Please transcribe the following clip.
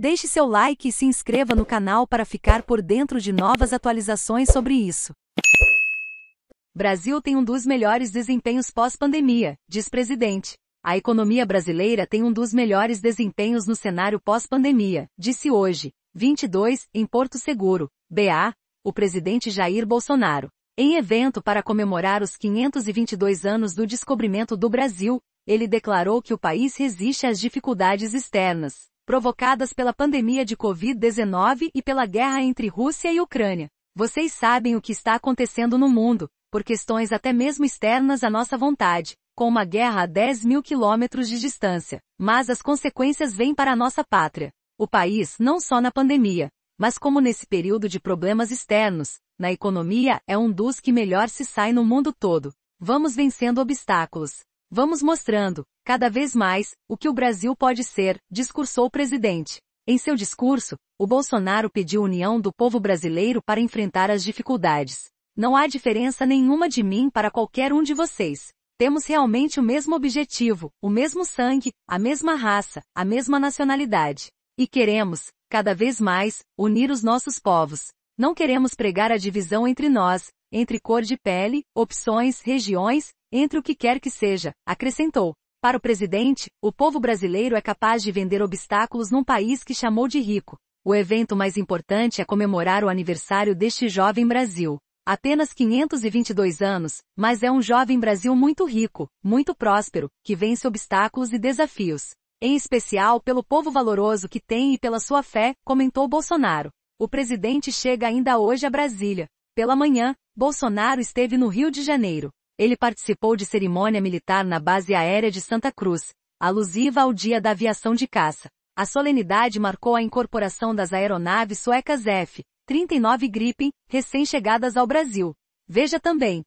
Deixe seu like e se inscreva no canal para ficar por dentro de novas atualizações sobre isso. Brasil tem um dos melhores desempenhos pós-pandemia, diz presidente. A economia brasileira tem um dos melhores desempenhos no cenário pós-pandemia, disse hoje, 22, em Porto Seguro, BA, o presidente Jair Bolsonaro. Em evento para comemorar os 522 anos do descobrimento do Brasil, ele declarou que o país resiste às dificuldades externas, provocadas pela pandemia de Covid-19 e pela guerra entre Rússia e Ucrânia. Vocês sabem o que está acontecendo no mundo, por questões até mesmo externas à nossa vontade, com uma guerra a 10 mil quilômetros de distância, mas as consequências vêm para a nossa pátria. O país, não só na pandemia, mas como nesse período de problemas externos, na economia é um dos que melhor se sai no mundo todo. Vamos vencendo obstáculos, Vamos mostrando, cada vez mais, o que o Brasil pode ser, discursou o presidente. Em seu discurso, o Bolsonaro pediu união do povo brasileiro para enfrentar as dificuldades. Não há diferença nenhuma de mim para qualquer um de vocês. Temos realmente o mesmo objetivo, o mesmo sangue, a mesma raça, a mesma nacionalidade. E queremos, cada vez mais, unir os nossos povos. Não queremos pregar a divisão entre nós, entre cor de pele, opções, regiões, entre o que quer que seja, acrescentou. Para o presidente, o povo brasileiro é capaz de vender obstáculos num país que chamou de rico. O evento mais importante é comemorar o aniversário deste jovem Brasil. Apenas 522 anos, mas é um jovem Brasil muito rico, muito próspero, que vence obstáculos e desafios. Em especial pelo povo valoroso que tem e pela sua fé, comentou Bolsonaro. O presidente chega ainda hoje a Brasília. Pela manhã, Bolsonaro esteve no Rio de Janeiro. Ele participou de cerimônia militar na base aérea de Santa Cruz, alusiva ao Dia da Aviação de Caça. A solenidade marcou a incorporação das aeronaves suecas F-39 Gripen, recém-chegadas ao Brasil. Veja também,